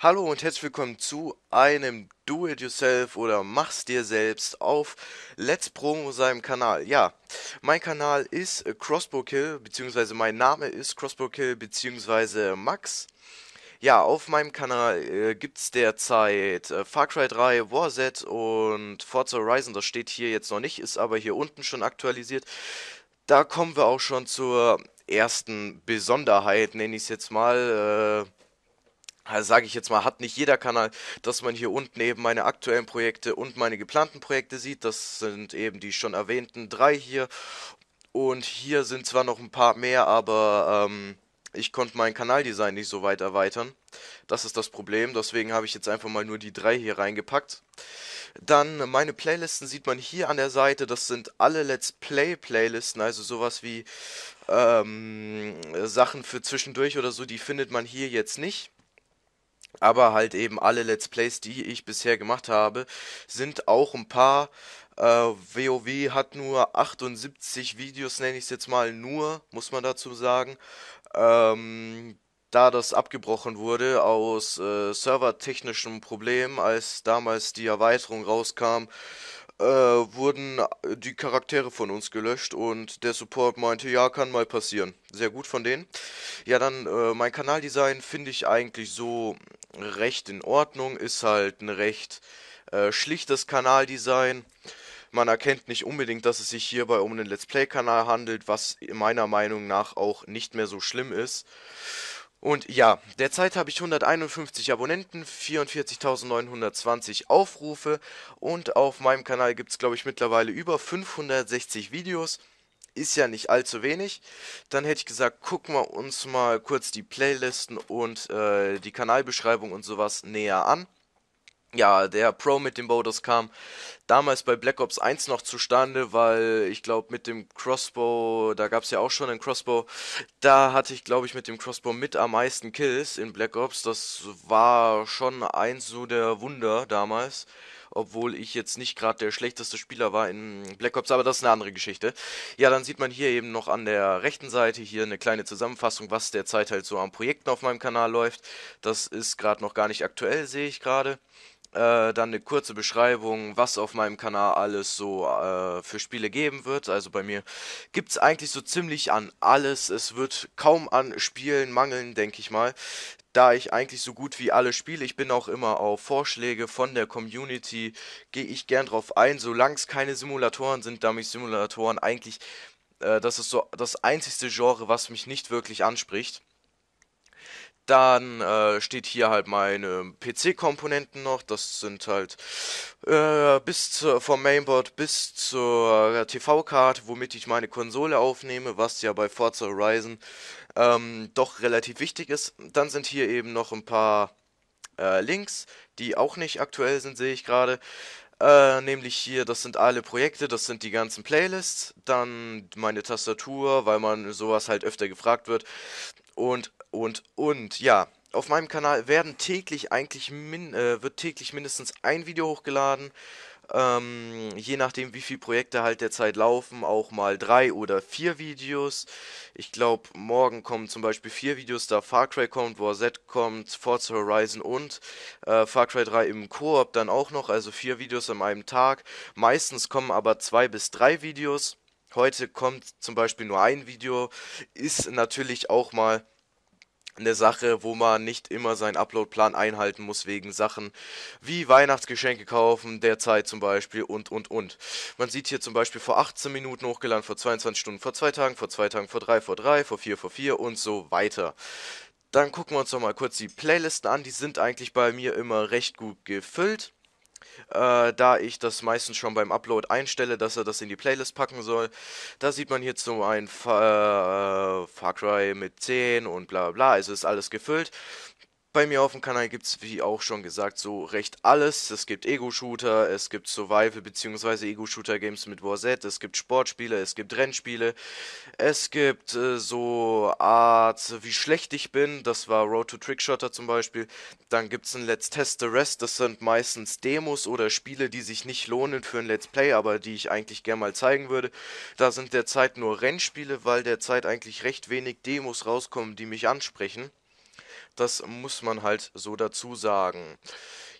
Hallo und herzlich willkommen zu einem Do-It-Yourself oder Mach's dir selbst auf Let's Promo seinem Kanal. Ja, mein Kanal ist äh, Crossbow Kill, beziehungsweise mein Name ist Crossbow Kill, beziehungsweise Max. Ja, auf meinem Kanal äh, gibt's derzeit äh, Far Cry 3, War Z und Forza Horizon. Das steht hier jetzt noch nicht, ist aber hier unten schon aktualisiert. Da kommen wir auch schon zur ersten Besonderheit, nenne ich es jetzt mal. Äh, also sage ich jetzt mal, hat nicht jeder Kanal, dass man hier unten eben meine aktuellen Projekte und meine geplanten Projekte sieht. Das sind eben die schon erwähnten drei hier. Und hier sind zwar noch ein paar mehr, aber ähm, ich konnte mein Kanaldesign nicht so weit erweitern. Das ist das Problem, deswegen habe ich jetzt einfach mal nur die drei hier reingepackt. Dann meine Playlisten sieht man hier an der Seite, das sind alle Let's Play Playlisten, also sowas wie ähm, Sachen für zwischendurch oder so, die findet man hier jetzt nicht. Aber halt eben alle Let's Plays, die ich bisher gemacht habe, sind auch ein paar. Äh, WoW hat nur 78 Videos, nenne ich es jetzt mal, nur, muss man dazu sagen. Ähm, da das abgebrochen wurde aus äh, servertechnischen Problemen, als damals die Erweiterung rauskam, äh, wurden äh, die Charaktere von uns gelöscht und der Support meinte, ja, kann mal passieren. Sehr gut von denen. Ja, dann äh, mein Kanaldesign finde ich eigentlich so recht in Ordnung, ist halt ein recht äh, schlichtes Kanaldesign. Man erkennt nicht unbedingt, dass es sich hierbei um einen Let's Play-Kanal handelt, was meiner Meinung nach auch nicht mehr so schlimm ist. Und ja, derzeit habe ich 151 Abonnenten, 44.920 Aufrufe und auf meinem Kanal gibt es, glaube ich, mittlerweile über 560 Videos. Ist ja nicht allzu wenig. Dann hätte ich gesagt, gucken wir uns mal kurz die Playlisten und äh, die Kanalbeschreibung und sowas näher an ja, der Pro mit dem Bow, das kam damals bei Black Ops 1 noch zustande, weil ich glaube mit dem Crossbow, da gab es ja auch schon einen Crossbow, da hatte ich glaube ich mit dem Crossbow mit am meisten Kills in Black Ops, das war schon eins so der Wunder damals, obwohl ich jetzt nicht gerade der schlechteste Spieler war in Black Ops, aber das ist eine andere Geschichte. Ja, dann sieht man hier eben noch an der rechten Seite hier eine kleine Zusammenfassung, was derzeit halt so an Projekten auf meinem Kanal läuft. Das ist gerade noch gar nicht aktuell, sehe ich gerade. Äh, dann eine kurze Beschreibung, was auf meinem Kanal alles so äh, für Spiele geben wird. Also bei mir gibt es eigentlich so ziemlich an alles. Es wird kaum an Spielen mangeln, denke ich mal da ich eigentlich so gut wie alle spiele, ich bin auch immer auf Vorschläge von der Community, gehe ich gern drauf ein, solange es keine Simulatoren sind, da mich Simulatoren eigentlich, äh, das ist so das einzigste Genre, was mich nicht wirklich anspricht. Dann äh, steht hier halt meine PC-Komponenten noch. Das sind halt äh, bis zur, vom Mainboard bis zur TV-Card, womit ich meine Konsole aufnehme, was ja bei Forza Horizon ähm, doch relativ wichtig ist. Dann sind hier eben noch ein paar äh, Links, die auch nicht aktuell sind, sehe ich gerade. Äh, nämlich hier, das sind alle Projekte, das sind die ganzen Playlists, dann meine Tastatur, weil man sowas halt öfter gefragt wird. Und und, und, ja. Auf meinem Kanal werden täglich eigentlich min, äh, wird täglich mindestens ein Video hochgeladen. Ähm, je nachdem, wie viele Projekte halt derzeit laufen, auch mal drei oder vier Videos. Ich glaube, morgen kommen zum Beispiel vier Videos, da Far Cry kommt, War Z kommt, Forza Horizon und äh, Far Cry 3 im Koop dann auch noch, also vier Videos an einem Tag. Meistens kommen aber zwei bis drei Videos. Heute kommt zum Beispiel nur ein Video, ist natürlich auch mal eine Sache, wo man nicht immer seinen Uploadplan einhalten muss wegen Sachen wie Weihnachtsgeschenke kaufen, derzeit zum Beispiel und und und. Man sieht hier zum Beispiel vor 18 Minuten hochgeladen, vor 22 Stunden, vor zwei Tagen, vor zwei Tagen, vor drei, vor drei, vor vier, vor vier und so weiter. Dann gucken wir uns nochmal kurz die Playlisten an. Die sind eigentlich bei mir immer recht gut gefüllt. Äh, da ich das meistens schon beim Upload einstelle, dass er das in die Playlist packen soll. Da sieht man hier zum einen Fa äh, Far Cry mit 10 und bla bla, es ist alles gefüllt bei mir auf dem Kanal gibt es, wie auch schon gesagt, so recht alles. Es gibt Ego-Shooter, es gibt Survival- bzw. Ego-Shooter-Games mit Warzette, es gibt Sportspiele, es gibt Rennspiele, es gibt äh, so Art, wie schlecht ich bin, das war Road to Trickshotter zum Beispiel. Dann gibt es ein Let's Test the Rest, das sind meistens Demos oder Spiele, die sich nicht lohnen für ein Let's Play, aber die ich eigentlich gerne mal zeigen würde. Da sind derzeit nur Rennspiele, weil derzeit eigentlich recht wenig Demos rauskommen, die mich ansprechen. Das muss man halt so dazu sagen.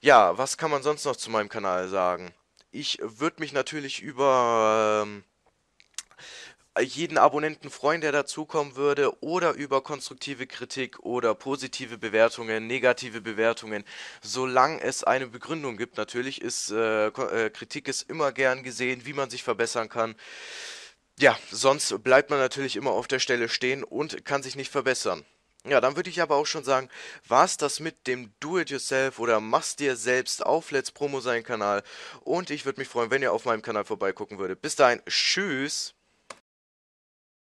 Ja, was kann man sonst noch zu meinem Kanal sagen? Ich würde mich natürlich über ähm, jeden Abonnenten freuen, der dazukommen würde, oder über konstruktive Kritik oder positive Bewertungen, negative Bewertungen. Solange es eine Begründung gibt, natürlich ist äh, äh, Kritik ist immer gern gesehen, wie man sich verbessern kann. Ja, sonst bleibt man natürlich immer auf der Stelle stehen und kann sich nicht verbessern. Ja, dann würde ich aber auch schon sagen, war es das mit dem Do-It-Yourself oder Mach's dir selbst auf Let's Promo seinen Kanal. Und ich würde mich freuen, wenn ihr auf meinem Kanal vorbeigucken würdet. Bis dahin, tschüss!